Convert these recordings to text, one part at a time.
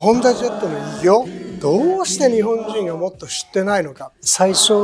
ホンダジェットの偉業どうして日本人がもっと知ってないのか最初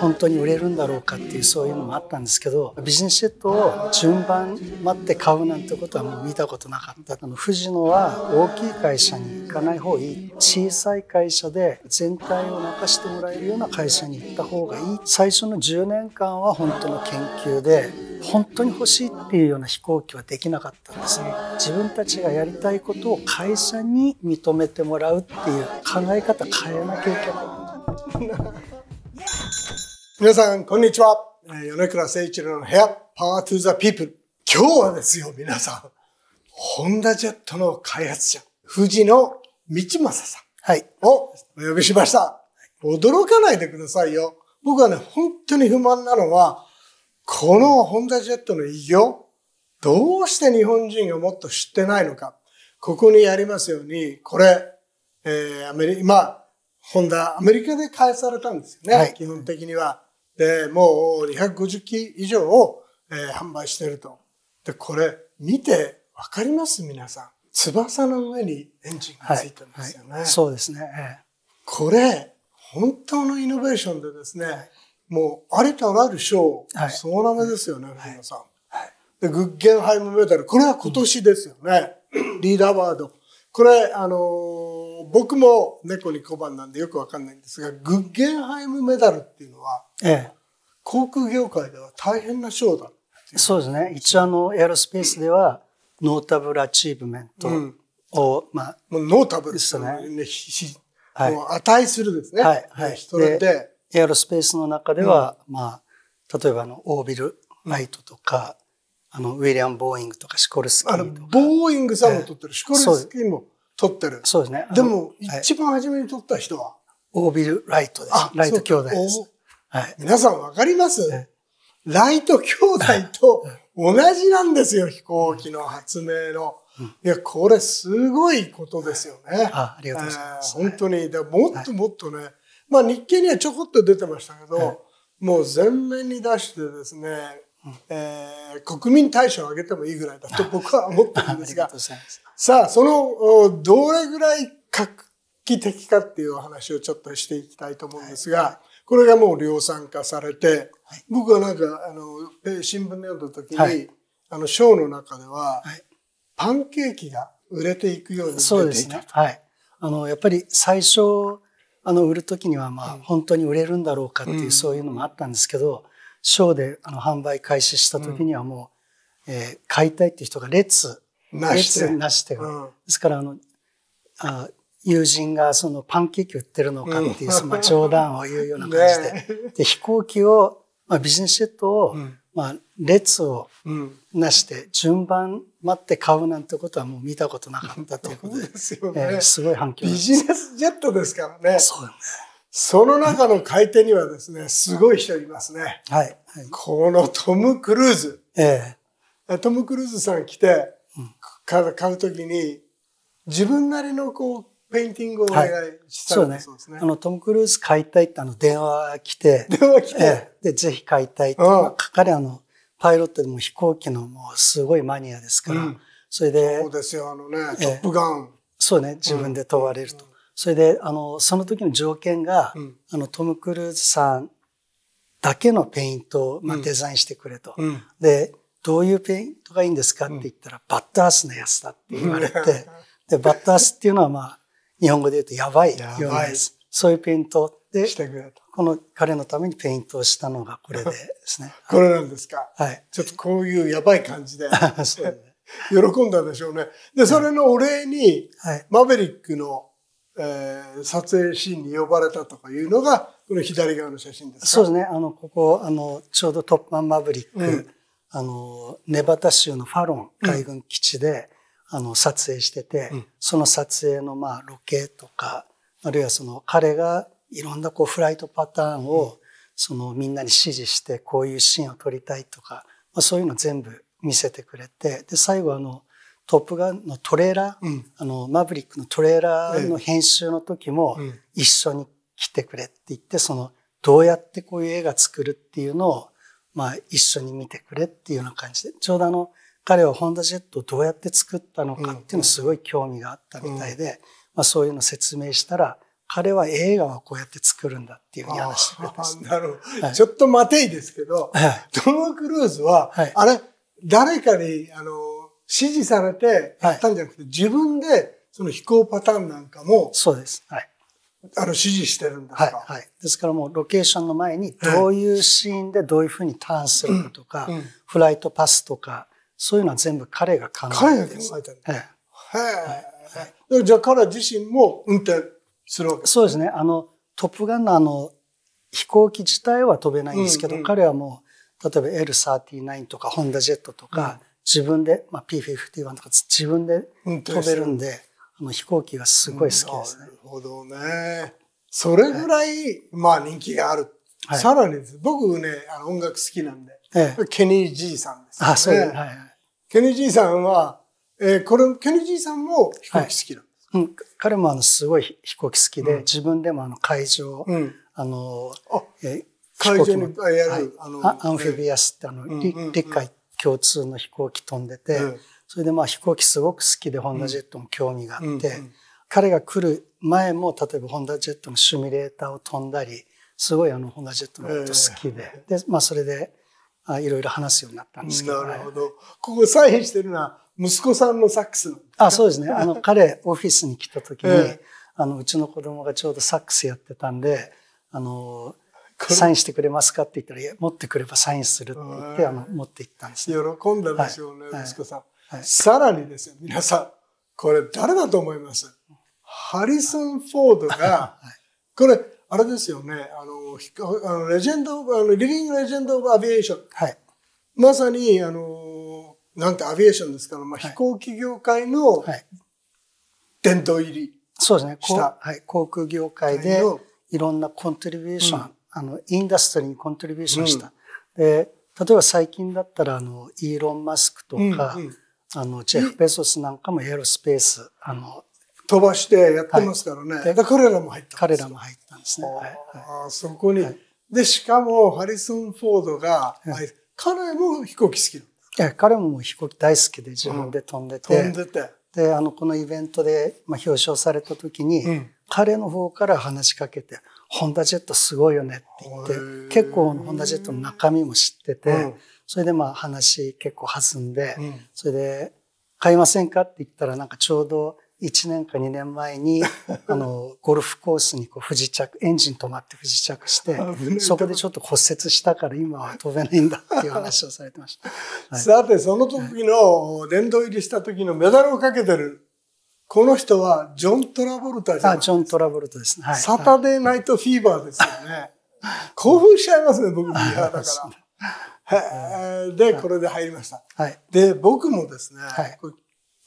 本当に売れるんだろうかっていうそういうのもあったんですけどビジネスジェットを順番待って買うなんてことはもう見たことなかったあの富野は大きい会社に行かない方がいい小さい会社で全体を泣かしてもらえるような会社に行った方がいい最初の10年間は本当の研究で本当に欲しいっていうような飛行機はできなかったんですね自分たちがやりたいことを会社に認めてもらうっていう考え方変えなきゃいけない 皆さんこんにちは米倉誠一郎の部屋パワートゥーザピープル今日はですよ皆さんホンダジェットの開発者富士の道正さんはい。をお呼びしました。驚かないでくださいよ。僕はね、本当に不満なのは、このホンダジェットの偉業、どうして日本人がもっと知ってないのか。ここにありますように、これ、えー、アメリカ、ホンダ、アメリカで開発されたんですよね、はい、基本的には。で、もう250機以上を、えー、販売してると。で、これ、見てわかります皆さん。翼の上にエンジンがついてますよね、はいはい。そうですね。これ、本当のイノベーションでですね、もう、ありとあらゆる賞はい、その名ですよね、藤野さん。はいで、グッゲンハイムメダル。これは今年ですよね。リーダーワード。これ、あのー、僕も猫に小判なんでよくわかんないんですが、グッゲンハイムメダルっていうのは、ええ、航空業界では大変な賞だそうですね。一応あの、エアロスペースでは、ノータブルアチーブメントを、うん、まあ。ノータブルですね。ね、はい、もう値するですね。はい。はい、人で。エアロスペースの中では、うん、まあ、例えばあの、オービル・ライトとか、あの、ウィリアム・ボーイングとか、シコルスキーとか。ボーイングさんも撮ってる、えー、シコルスキーも撮ってる。そうですね。でも、一番初めに撮った人は、はい、オービル・ライトです。ライト兄弟です。はい、皆さんわかります、えー、ライト兄弟と同じなんですよ、飛行機の発明の。いや、これすごいことですよね。あありがとうございます。本当に。でもっともっとね、はいまあ日経にはちょこっと出てましたけど、はい、もう全面に出してですね、えー、国民対象を上げてもいいぐらいだと僕は思ってるんですが、がさあ、その、どれぐらい画期的かっていうお話をちょっとしていきたいと思うんですが、はい、これがもう量産化されて、はい、僕はなんか、あの、新聞で読んだ時に、はい、あの、ショーの中では、パンケーキが売れていくようになっていたそうですね。はい。あの、やっぱり最初、あの売る時にはまあ本当に売れるんだろうかっていうそういうのもあったんですけどショーであの販売開始した時にはもうえ買いたいっていう人が列列なしてですからあのあ友人がそのパンケーキ売ってるのかっていうその冗談を言うような感じで で飛行機をまあビジネスセェットをまあ列をなして順番待って買うなんてことはもう見たことなかったということで。ですよね、えー、すごい反響ビジネスジェットですからね。そうね。その中の買い手にはですね、すごい人いますね。はい。はい、このトム・クルーズ。ええー、トム・クルーズさん来て、買うときに、自分なりのこう、ペインティングをお願いしたら、ですね。そうね。あの、トム・クルーズ買いたいってあの、電話来て。電話来て。えー、で、ぜひ買いたいって。うん、まあ、彼あの、パイロットでも飛行機のもうすごいマニアですから、うん、それで。そうですよ、あのね、トップガン。そうね、自分で問われると。うん、それで、あの、その時の条件が、うん、あの、トム・クルーズさんだけのペイントを、まあ、デザインしてくれと。で、どういうペイントがいいんですかって言ったら、バッドアースのやつだって言われて、で、バッドアースっていうのは、まあ、日本語で言うとやばいようなやつ。そういうペイントで、してくれと。この彼のためにペイントをしたのがこれでですね。これなんですか。はい。ちょっとこういうやばい感じで。喜んだでしょうね。で、それのお礼に、はい、マーベリックの、えー、撮影シーンに呼ばれたとかいうのが、この左側の写真ですかそうですね。あの、ここ、あの、ちょうどトップマンマーベリック、うん、あの、ネバタ州のファロン海軍基地で、うん、あの、撮影してて、うん、その撮影の、まあ、ロケとか、あるいはその、彼が、いろんなこうフライトパターンをそのみんなに指示してこういうシーンを撮りたいとか、まあ、そういうの全部見せてくれてで最後あの「トップガン」のトレーラー、うん、あのマブリックのトレーラーの編集の時も一緒に来てくれって言ってそのどうやってこういう映画作るっていうのをまあ一緒に見てくれっていうような感じでちょうどあの彼はホンダジェットをどうやって作ったのかっていうのすごい興味があったみたいで、まあ、そういうの説明したら彼は映画はこうやって作るんだっていう話してくれました。なるほど、はい、ちょっと待ていですけど、はい、トム・クルーズは、はい、あれ、誰かに、あの、指示されてやったんじゃなくて、自分でその飛行パターンなんかも、そうです。はい。あの、指示してるんだはい、はい。ですからもうロケーションの前に、どういうシーンでどういうふうにターンするかとか、うんうん、フライトパスとか、そういうのは全部彼が考えてる。彼が考えてるはい。はい、じゃあ彼自身も運転するわけそうですね。あの、トップガンのあの、飛行機自体は飛べないんですけど、うんうん、彼はもう、例えば L39 とかホンダジェットとか、うん、自分で、まあ、P51 とか自分で飛べるんで、あの飛行機がすごい好きですね。なるほどね。それぐらい、はい、まあ人気がある。はい、さらに僕ね、あの音楽好きなんで、ケニー・ジーさんです、ね。あ、そう、はい、はい、ケニー・ジーさんは、えー、これ、ケニー・ジーさんも飛行機好きだ、うん、彼もあのすごい飛行機好きで、うん、自分でもあの会場、うん、あの、あえ会場にやる、はい、あのアンフィビアスってあの、うんうんうん、理解共通の飛行機飛んでて、うん、それでまあ飛行機すごく好きでホンダジェットも興味があって、うんうん彼が来る前も例えばホンダジェットのシミュレーターを飛んだりすごいあのホンダジェットのこと好きでえー、でまあ、それでいろいろ話すようになったんですけど、なるほどここ再編してるな息子さんのサックスあ、そうですね。あの、彼、オフィスに来た時に、ええ、あの、うちの子供がちょうどサックスやってたんで、あの、サインしてくれますかって言ったら、いや、持ってくればサインするって言って、あの、持って行ったんです、ね、喜んだでしょうね、はい、息子さん、はい、さらにですよ、皆さん。これ、誰だと思いますハリソン・フォードが、はい、これ、あれですよね、あの、あのレジェンド、オあのリビング・レジェンド・オブ・アビエーション。はい。まさに、あの、なんてアビエーションですから、まあ、飛行機業界の殿堂入りそうですね。はい、航空業界でいろんなコントリビューション、うん、あの、インダストリーにコントリビューションした。うん、で、例えば最近だったら、あの、イーロン・マスクとか、うんうん、あの、ジェフ・ベソスなんかもエアロスペース、あの、飛ばしてやってますからね。はい、彼らも入った彼らも入ったんですね。ああ、そこに、はい、で、しかも、ハリソン・フォードが、はい、彼も飛行機好きなの。や彼も飛行機大好きで自分で飛んでて、うん、飛んでてであのこのイベントで、まあ、表彰された時に、うん、彼の方から話しかけて「ホンダジェットすごいよね」って言って結構ホンダジェットの中身も知ってて、うん、それでまあ話結構弾んで、それで「買いませんか?」って言ったらなんかちょうど1年か2年前に、あの、ゴルフコースにこう不時着、エンジン止まって不時着して、そこでちょっと骨折したから今は飛べないんだっていう話をされてました。はい、さて、その時の、殿堂入りした時のメダルをかけてる、この人はジョン・トラボルタじゃないですか。あ、ジョン・トラボルタですね。はい、サタデー・ナイト・フィーバーですよね。興奮しちゃいますね、僕、ビーバーだから。で、これで入りました。はい、で、僕もですね、はい、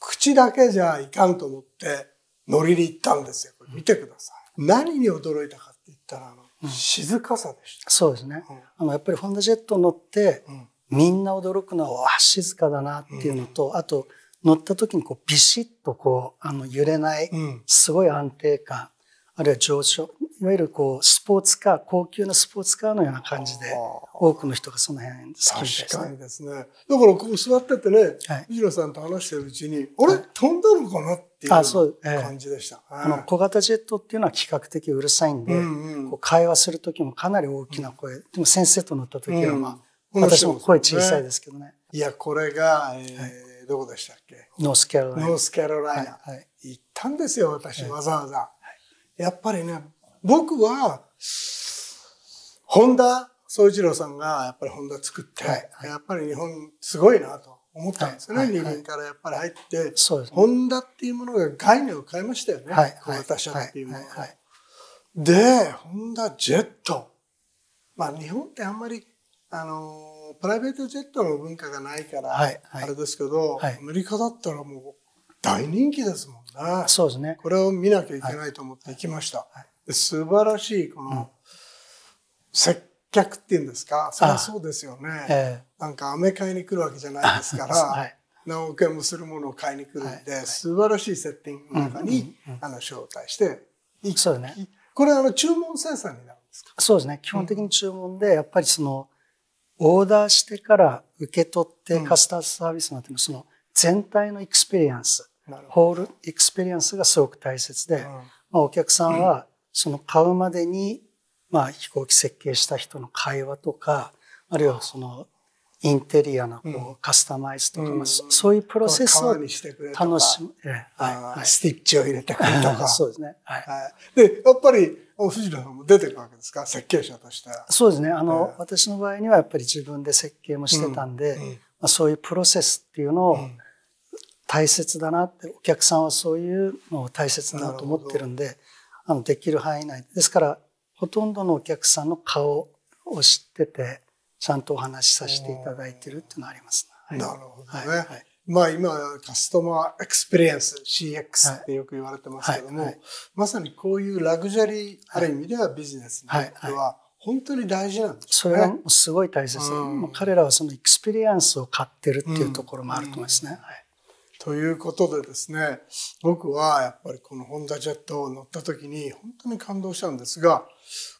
口だけじゃいかんと思って乗りに行ったんですよ。見てください。何に驚いたかって言ったら、うん、静かさでした。そうですね。うん、あのやっぱりホンダジェット乗って、うん、みんな驚くのは、静かだなっていうのと、あと、乗った時にこうビシッとこうあの揺れない、すごい安定感、あるいは上昇、いわゆるこうスポーツカー、高級なスポーツカーのような感じで、多くの人がその辺好きです、ね。確かにですね。だからこう座っててね、はい、藤野さんと話してるうちに、あれ、はい、飛んだのかなっていう感じでした。の小型ジェットっていうのは比較的うるさいんで、うんうん、こう会話する時もかなり大きな声、うん、でも先生と乗った時はまあ、うん、私も声小さいですけどね。いや、これが、えー、はい、どこでしたっけノースキャロライナ。ノースキャロライナ。はい行ったんですよ、私、わざわざ。やっぱりね、僕は、本田宗一郎さんがやっぱり本田作って、はいはい、やっぱり日本すごいなと思ったんですよね。はい、二、輪、からやっぱり入って、そうで本田っていうものが概念を変えましたよね。はい、小型車っていうものが。で、ホンダジェット。まあ日本ってあんまり、あのー、プライベートジェットの文化がないから、あれですけど、アメリカだったらもう大人気ですもんね。そうですね。これを見なきゃいけないと思って行きました。はい、素晴らしい、この、接客っていうんですか、そりゃそうですよね。えー、なんか、アメ買いに来るわけじゃないですから、何億円もするものを買いに来るんで、はい、素晴らしいセッティングの中に、あの、招待して、そうですね。これ、あの、注文生産になるんですかそうですね。基本的に注文で、やっぱりその、オーダーしてから受け取ってカスターサービスのその全体のエクスペリエンスホールエクスペリエンスがすごく大切で、うん、まあ、お客さんはその買うまでに、まあ、飛行機設計した人の会話とか、あるいはそのインテリアのこう、カスタマイズとか、まあ、そういうプロセスを楽しむ。はい、スティッチを入れてくれとか。そうですね。はい。で、やっぱり、藤野さんも出てくわけですか設計者としてそうですね。あの、私の場合にはやっぱり自分で設計もしてたんで、まあ、そういうプロセスっていうのを、大切だなってお客さんはそういうのを大切だなと思ってるんであのできる範囲内ですからほとんどのお客さんの顔を知っててちゃんとお話しさせていただいてるっていうのはあります、ね、なるほどね、はいはい、まあ今カストマーエクスペリエンス CX ってよく言われてますけども、はい、まさにこういうラグジュアリーある意味ではビジネスにとっては本当に大事なんですね。それはすごい大切、うん、彼らはそのエクスペリエンスを買ってるっていうところもあると思いますね。うんうんということでですね、僕はやっぱりこのホンダジェットを乗った時に本当に感動したんですが、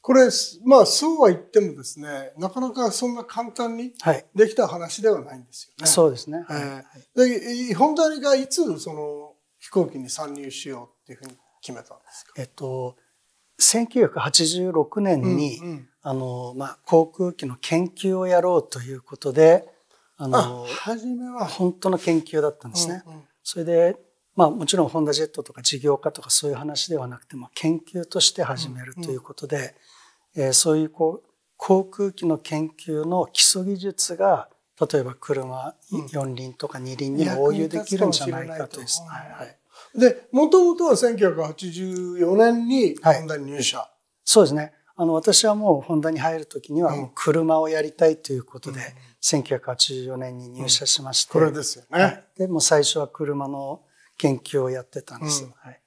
これ、まあそうは言ってもですね、なかなかそんな簡単にできた話ではないんですよね。はい、そうですね。えー、はい、でホンダがいつその飛行機に参入しようっていうふうに決めたんですかえっと、1986年に、うんうん、あの、まあ航空機の研究をやろうということで、あの初めは本当の研究だったんですね。うんうん、それでまあ、もちろんホンダジェットとか事業化とかそういう話ではなくても研究として始めるということで、うえそういうこう航空機の研究の基礎技術が例えば車4輪とか2輪に応用できるんじゃないかとです、はいでもともとは1984年にホンダに入社、はい、そうですねあの私はもうホンダに入る時にはもう車をやりたいということで、うん1984年に入社しまして、うん、これですよね、はい、でも最初は車の研究をやってたんです、うん、はい、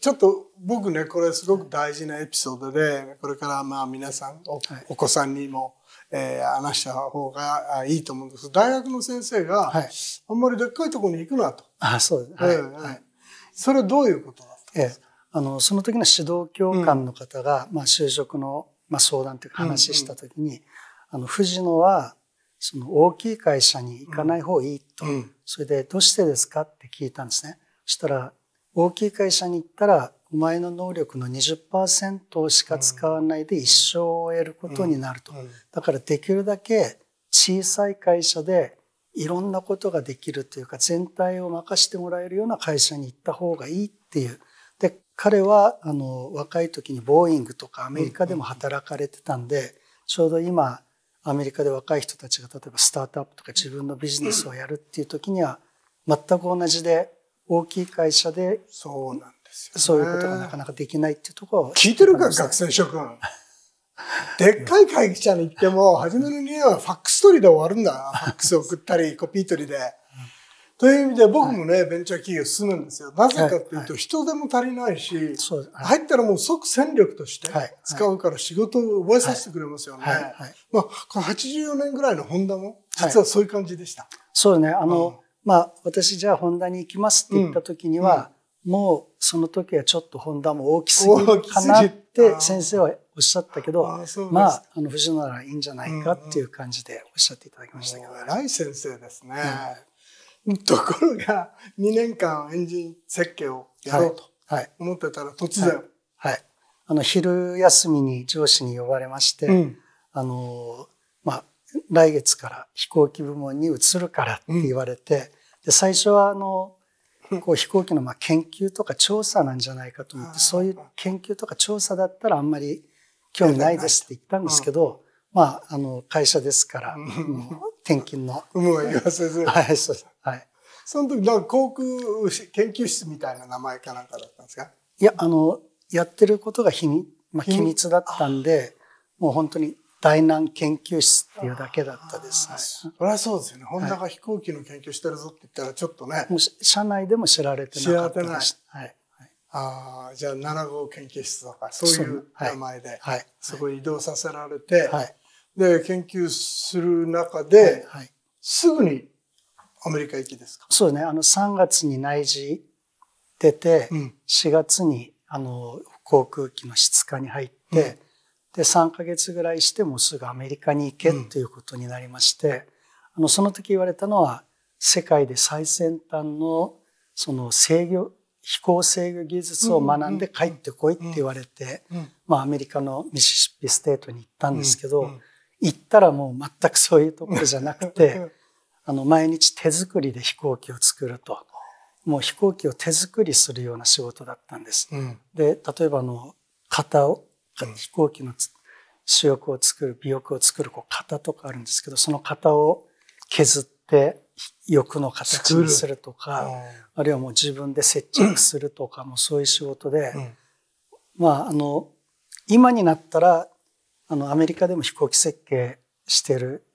ちょっと僕ねこれすごく大事なエピソードでこれからまあ皆さんお,、お子さんにも、えー、話した方がいいと思うんです大学の先生が、はい、あんまりでっかいところに行くなとあそうです、はいはい、それどういうことだったんですか、ええあのその時の指導教官の方が、うん、まあ、就職の、まあ、相談というか話した時に、うんうん、あの藤野はその大きい会社に行かない方がいいと、うん、それでどうしてですかって聞いたんですね。そしたら、大きい会社に行ったら、お前の能力の20%しか使わないで一生を得ることになると。だからできるだけ小さい会社でいろんなことができるというか、全体を任してもらえるような会社に行った方がいいっていう。で、彼は、あの、若い時にボーイングとかアメリカでも働かれてたんで、ちょうど今、アメリカで若い人たちが例えばスタートアップとか自分のビジネスをやるっていう時には全く同じで大きい会社でそうなんですよ、そういうことがなかなかできないっていうところを聞いてるか学生諸君でっかい会社に行っても初めのにはファックス取りで終わるんだファックス送ったりコピー取りでという意味で僕もね、ベンチャー企業進むんですよ。なぜかっていうと、人手も足りないし、入ったらもう即戦力として使うから仕事を覚えさせてくれますよね。まあ、この84年ぐらいのホンダも、実はそういう感じでした。そうね。あの、まあ、私じゃあホンダに行きますって言った時には、もうその時はちょっとホンダも大きすぎるかなって先生はおっしゃったけど、あまあ、あの、藤野ならいいんじゃないかっていう感じでおっしゃっていただきましたけど。偉い先生ですね。ところが、2年間エンジン設計をやろうと思ってたら突然。はい。はいはい、あの、昼休みに上司に呼ばれまして、うん、あの、まあ、来月から飛行機部門に移るからって言われて、うん、で最初はあの、こう飛行機のまあ研究とか調査なんじゃないかと思って、そういう研究とか調査だったらあんまり興味ないですって言ったんですけど、まあ、あの、会社ですから、転勤の。もは言わせず。はい、そうです。その時、か航空研究室みたいな名前かなんかだったんですかいや、あの、やってることが秘密、まあ、密だったんで、もう本当に大南研究室っていうだけだったですね。はそりゃそうですよね。ホンダが飛行機の研究してるぞって言ったらちょっとね。もう社内でも知られてなかった知られてない。はい。ああ、じゃあ7号研究室とか、そういう名前で、はい、そこ移動させられて、はい、で、研究する中で、はい、すぐにアメリカ行きですかそうね。あの、3月に内示出て、4月に、あの、航空機の質化に入って、うん、で、3ヶ月ぐらいしてもうすぐアメリカに行けっていうことになりまして、うん、あの、その時言われたのは、世界で最先端の、その制御、飛行制御技術を学んで帰ってこいって言われて、まあ、アメリカのミシシッピステートに行ったんですけど、行ったらもう全くそういうところじゃなくて、あの、毎日手作りで飛行機を作ると。もう飛行機を手作りするような仕事だったんです。うん、で、例えばあの、型を、飛行機の主翼を作る、尾翼を作るこう型とかあるんですけど、その型を削って翼の形にするとか、あるいはもう自分で接着するとか、もうそういう仕事で、うん、まああの、今になったら、あの、アメリカでも飛行機設計してる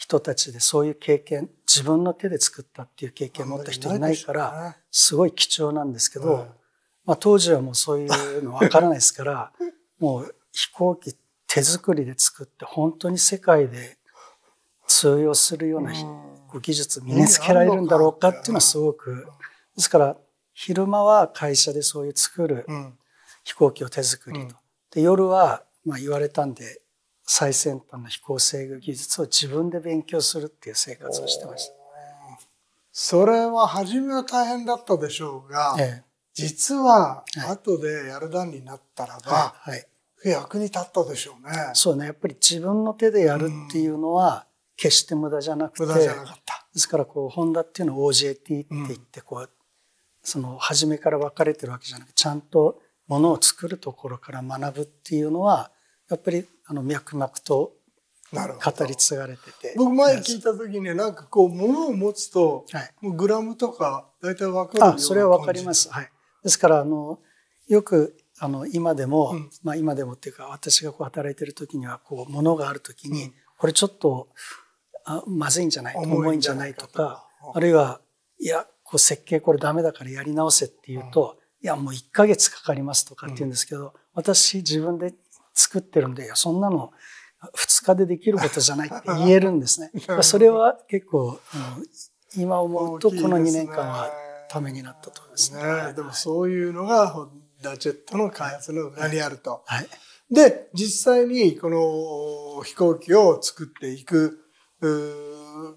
人たちでそういう経験、自分の手で作ったっていう経験持った人いないから、すごい貴重なんですけど、まあ当時はもうそういうのわからないですから、もう飛行機手作りで作って本当に世界で通用するような技術身につけられるんだろうかっていうのはすごく、ですから昼間は会社でそういう作る飛行機を手作りと。で、夜はまあ言われたんで最先端の飛行制御技術を自分で勉強するっていう生活をしてました。それは初めは大変だったでしょうが、ええ、実は後でやる段になったらば、はい、役に立ったでしょうね。そうね。やっぱり自分の手でやるっていうのは、決して無駄じゃなくて、無駄じゃなかった。ですから、こう、ホンダっていうのを OJT って言って、こう、うん、その、初めから分かれてるわけじゃなくて、ちゃんとものを作るところから学ぶっていうのは、やっぱりあの脈々と語り継がれてて僕前聞いた時になんかこう物を持つと、はい、もうグラムとか大体分かるあそれは分かります、はい、ですからあのよくあの今でも、うん、まあ、今でもっていうか私がこう働いてる時にはこう物がある時に、うん、これちょっとあまずいんじゃない重いんじゃないとかあるいはいやこう設計これダメだからやり直せっていうと、うん、いやもう1か月かかりますとかって言うんですけど、私自分で作ってるんで、いそんなの2日でできることじゃないって言えるんですね。それは結構、今思うとこの2年間はためになったとですね。ねでもそういうのが、ダチェットの開発の裏にあると。はい、で、実際にこの飛行機を作っていく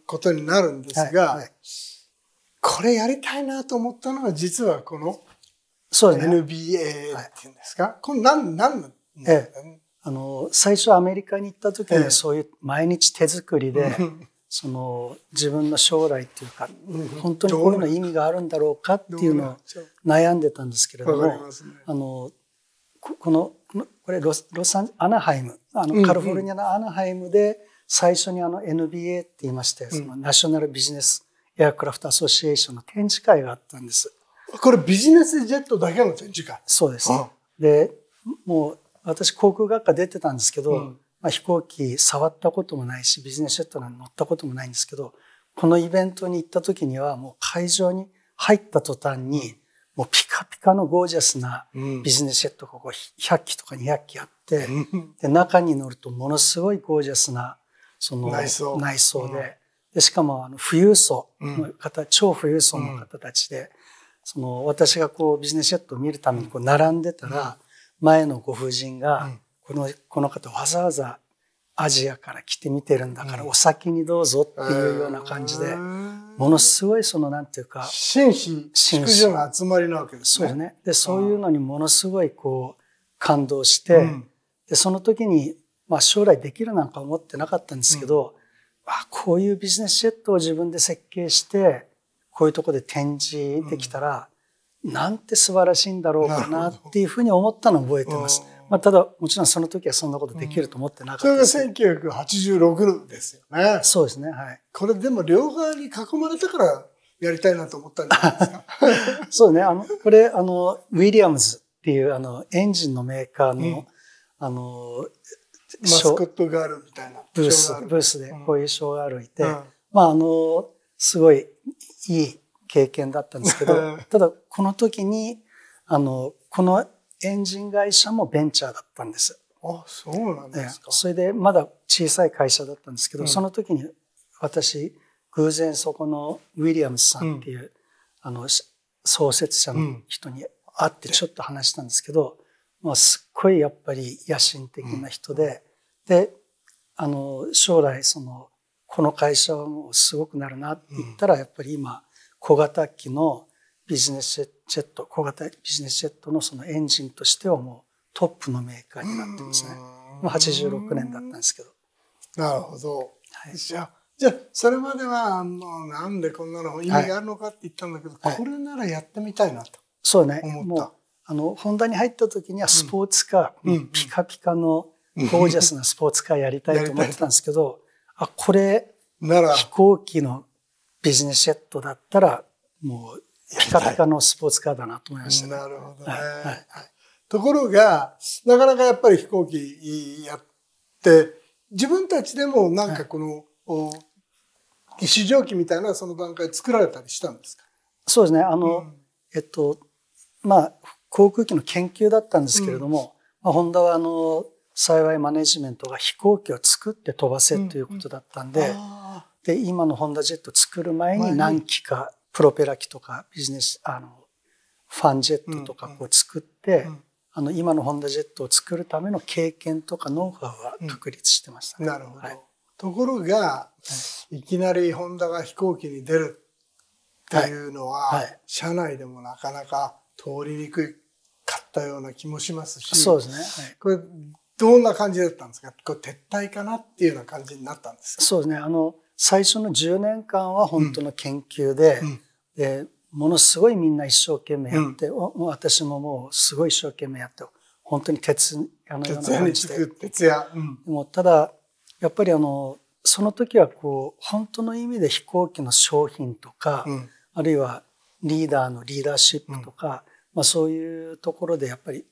ことになるんですが、はいはい、これやりたいなと思ったのは実はこのそう、ね、NBA っていうんですか、これ何、何ええ、あの最初アメリカに行った時にそういう毎日手作りで、その自分の将来っていうか、本当にこういうの意味があるんだろうかっていうのを悩んでたんですけれども、あのこのこれロサンアナハイムあのカリフォルニアのアナハイムで最初にあの NBA って言いまして、そのナショナルビジネスエアクラフトアソシエーションの展示会があったんです。これビジネスジェットだけの展示会そうです。でもう私航空学科出てたんですけど、うん、まあ、飛行機触ったこともないし、ビジネスジェットなんて乗ったこともないんですけど、このイベントに行った時にはもう会場に入った途端に、もうピカピカのゴージャスなビジネスジェットがここ100機とか200機あって、うん、で中に乗るとものすごいゴージャスなその内装で、うん、でしかもあの富裕層の方、うん、超富裕層の方たちで、その私がこうビジネスジェットを見るためにこう並んでたら、前のご婦人が、このこの方わざわざアジアから来て見てるんだから、お先にどうぞっていうような感じで、ものすごいそのなんていうかの集まりなわけですね。そうねでそういうのにものすごいこう感動して、うん、でその時に、まあ、将来できるなんか思ってなかったんですけど、うん、あこういうビジネスジェットを自分で設計してこういうとこで展示できたら、なんて素晴らしいんだろうかなっていうふうに思ったのを覚えてます。まあ、ただ、もちろんその時はそんなことできると思ってなかったです、うん、それが1986ですよね。そうですね。はい。これでも両側に囲まれたからやりたいなと思ったんじゃないですか。そうね。あの、これ、あの、ウィリアムズっていうあの、エンジンのメーカーの、うん、あの、マスコットガールみたいな。ブース、ブースでこういうショーがあるいて、うん、まあ、あの、すごいいい経験だったんですけど、ただ、この時に、あの、このエンジン会社もベンチャーだったんです。あ、そうなんですか。それで、まだ小さい会社だったんですけど、うん、その時に私、偶然そこのウィリアムスさんっていう、うん、あの、創設者の人に会ってちょっと話したんですけど、うん、まあ、すっごいやっぱり野心的な人で、で、あの、将来その、この会社はもうすごくなるなって言ったら、やっぱり今、小型機のビジネスジェット、小型ビジネスジェットのそのエンジンとしてはもうトップのメーカーになってますね。86年だったんですけど。なるほど。はい、じゃあ、じゃあそれまでは、あのなんでこんなの意味があるのかって言ったんだけど、はい、これならやってみたいなと、はい、そうね。もう、あの、ホンダに入った時にはスポーツカー、うん、ピカピカのゴージャスなスポーツカーやりたいと思ってたんですけど、あ、これ、なら飛行機のビジネスジェットだったら、もうピカピカのスポーツカーだなと思いました、なるほどね、はいはい、ところが、なかなかやっぱり飛行機やって、自分たちでもなんかこの、はい、試乗機みたいなその段階作られたりしたんですかそうですね。あの、うん、えっと、まあ、航空機の研究だったんですけれども、うん、まあ、ホンダはあの、幸いマネジメントが飛行機を作って飛ばせということだったんで、うんうん、で、今のホンダジェット作る前に何機かプロペラ機とかビジネス、あの、ファンジェットとかこう作って、あの、今のホンダジェットを作るための経験とかノウハウは確立してましたね。なるほど。はい、ところが、いきなりホンダが飛行機に出るっていうのは、はいはい、社内でもなかなか通りにくいかったような気もしますし、そうですね。はい、これどんな感じだったんですか。これ撤退かなっていうような感じになったんですそうですね。あの最初の10年間は本当の研究で、うん、でものすごいみんな一生懸命やって、うん、私ももうすごい一生懸命やって本当に徹夜のような感じで徹夜、うん、でもただやっぱりあのその時はこう本当の意味で飛行機の商品とか、うん、あるいはリーダーのリーダーシップとか、まあ、そういうところでやっぱり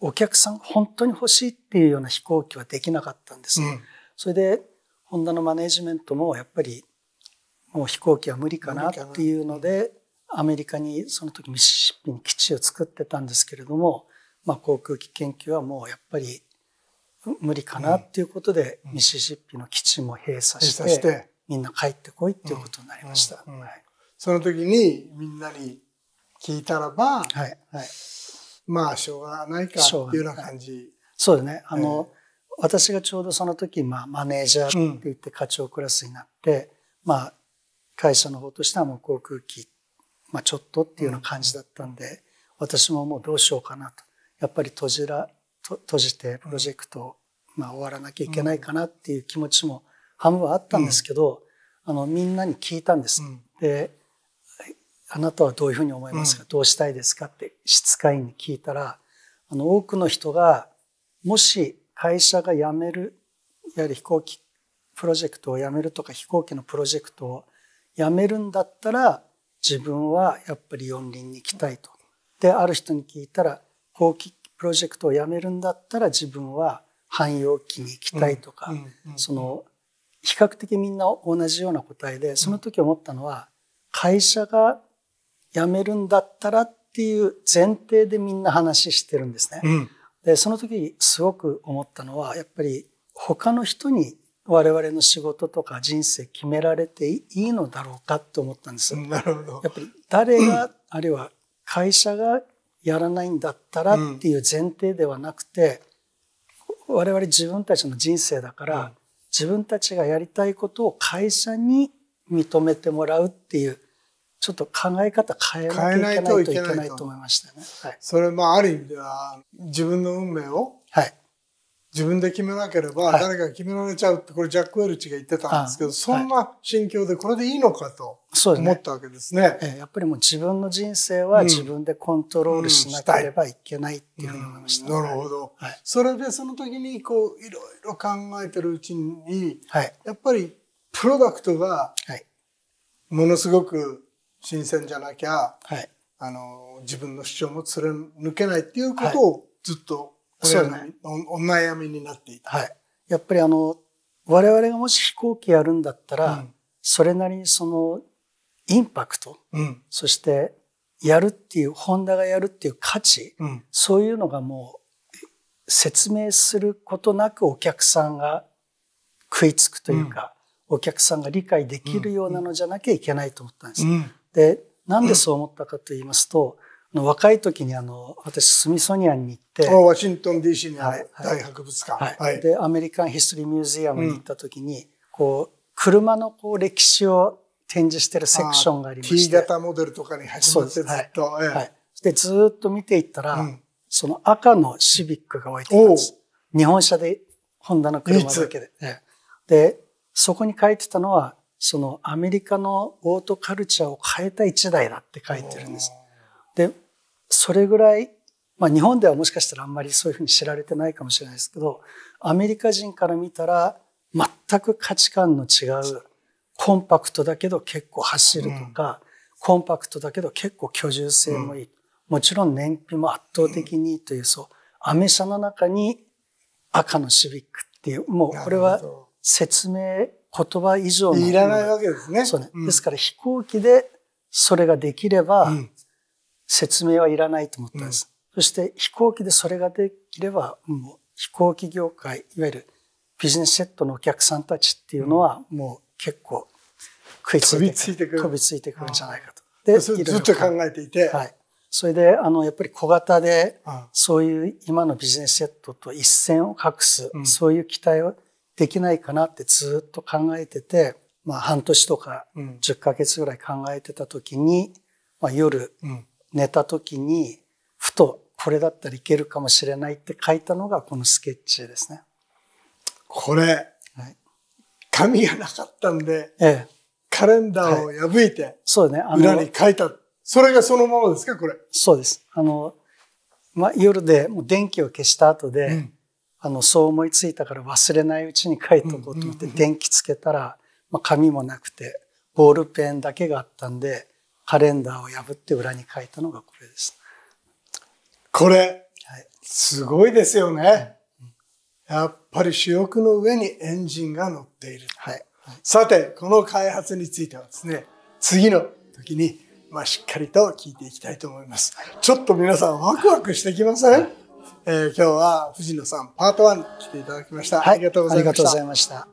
お客さん本当に欲しいっていうような飛行機はできなかったんです、それでホンダのマネジメントもやっぱりもう飛行機は無理かなっていうので、アメリカにその時ミシシッピに基地を作ってたんですけれども、まあ、航空機研究はもうやっぱり無理かなっていうことで、ミシシッピの基地も閉鎖して、みんな帰ってこいっていうことになりました。その時にみんなに聞いたらば、はいはい、まあしょうがないかっていうような感じ。そうですね。あの、私がちょうどその時、まあ、マネージャーって言って課長クラスになって、うん、まあ、会社の方としてはもう航空機、まあ、ちょっとっていうような感じだったんで、うん、私ももうどうしようかなと。やっぱり閉じら、閉じてプロジェクトを、まあ、終わらなきゃいけないかなっていう気持ちも半分はあったんですけど、うん、あの、みんなに聞いたんです。で、あなたはどういうふうに思いますか、どうしたいですかって、質会員に聞いたら、あの、多くの人が、もし会社が辞める、いわゆる飛行機プロジェクトを辞めるとか飛行機のプロジェクトを辞めるんだったら、自分はやっぱり四輪に行きたいと。で、ある人に聞いたら、後期プロジェクトを辞めるんだったら自分は汎用機に行きたいとか、その、比較的みんな同じような答えで、その時思ったのは、会社が辞めるんだったらっていう前提でみんな話してるんですね。うんその時すごく思ったのはやっぱり他の人に我々の仕事とか人生決められていいのだろうかと思ったんです。なるほど。やっぱり誰が、あるいは会社がやらないんだったらっていう前提ではなくて、うん、我々自分たちの人生だから、うん、自分たちがやりたいことを会社に認めてもらうっていうちょっと考え方変えないといけないと思いましたね。はい、それもある意味では自分の運命を自分で決めなければ誰かが決められちゃうってこれジャック・ウェルチが言ってたんですけど、そんな心境でこれでいいのかと思ったわけですね。すねやっぱりもう自分の人生は自分でコントロールしなければいけないっていうふうに思いました、ねうんうん、なるほど、はい、それでその時にこういろいろ考えてるうちに、やっぱりプロダクトがものすごく新鮮じゃなきゃ、はい、あの自分の主張も貫けないっていうことをずっとそお,、ね、お悩みになっていた、はい、やっぱりあの我々がもし飛行機やるんだったら、うん、それなりにそのインパクト、うん、そしてやるっていうホンダがやるっていう価値、うん、そういうのがもう説明することなくお客さんが食いつくというか、お客さんが理解できるようなのじゃなきゃいけないと思ったんです。うんで、なんでそう思ったかと言いますと、若い時にあの、私、スミソニアンに行って。ワシントン DC にある大博物館、はいはいで、アメリカンヒストリーミュージアムに行った時に、うん、こう、車のこう歴史を展示してるセクションがありまして。T 型モデルとかに始まってずっと。はい。はい、で、ずっと見ていったら、うん、その赤のシビックが置いてたんです。日本車で、ホンダの車だけで。で、そこに書いてたのは、そのアメリカのオートカルチャーを変えた一台だって書いてるんです。で、それぐらい、まあ日本ではもしかしたらあんまりそういうふうに知られてないかもしれないですけど、アメリカ人から見たら全く価値観の違う、コンパクトだけど結構走るとか、うん、コンパクトだけど結構居住性もいい。うん、もちろん燃費も圧倒的にいいという、そう、アメ車の中に赤のシビックっていう、もうこれは説明言葉以上の。いらないわけですね。そうね。うん、ですから飛行機でそれができれば、説明はいらないと思ったんです。うん、そして飛行機でそれができれば、もう飛行機業界、いわゆるビジネスセットのお客さんたちっていうのは、もう結構食いついて飛びついてくる。飛びついてくるんじゃないかと。で、ずっと考えていて。はい。それで、あの、やっぱり小型で、そういう今のビジネスセットと一線を画す、そういう期待を、できないかなってずっと考えてて、まあ半年とか10ヶ月ぐらい考えてた時に、まあ夜寝た時に、ふとこれだったらいけるかもしれないって書いたのがこのスケッチですね。これ、はい、紙がなかったんで、ええ、カレンダーを破いて、はい、そうね、裏に書いた。それがそのままですか、これ。そうです。あの、まあ、夜でもう電気を消した後で、うん、あの、そう思いついたから忘れないうちに書いとこうと思って、電気つけたら、まあ、紙もなくて、ボールペンだけがあったんで、カレンダーを破って裏に書いたのがこれです。これ、はい、すごいですよね。うん、やっぱり主翼の上にエンジンが乗っている。はい。はい、さて、この開発についてはですね、次の時に、まあ、しっかりと聞いていきたいと思います。ちょっと皆さんワクワクしてきません、えー、今日は藤野さんパート1来ていただきました、はい、ありがとうございました。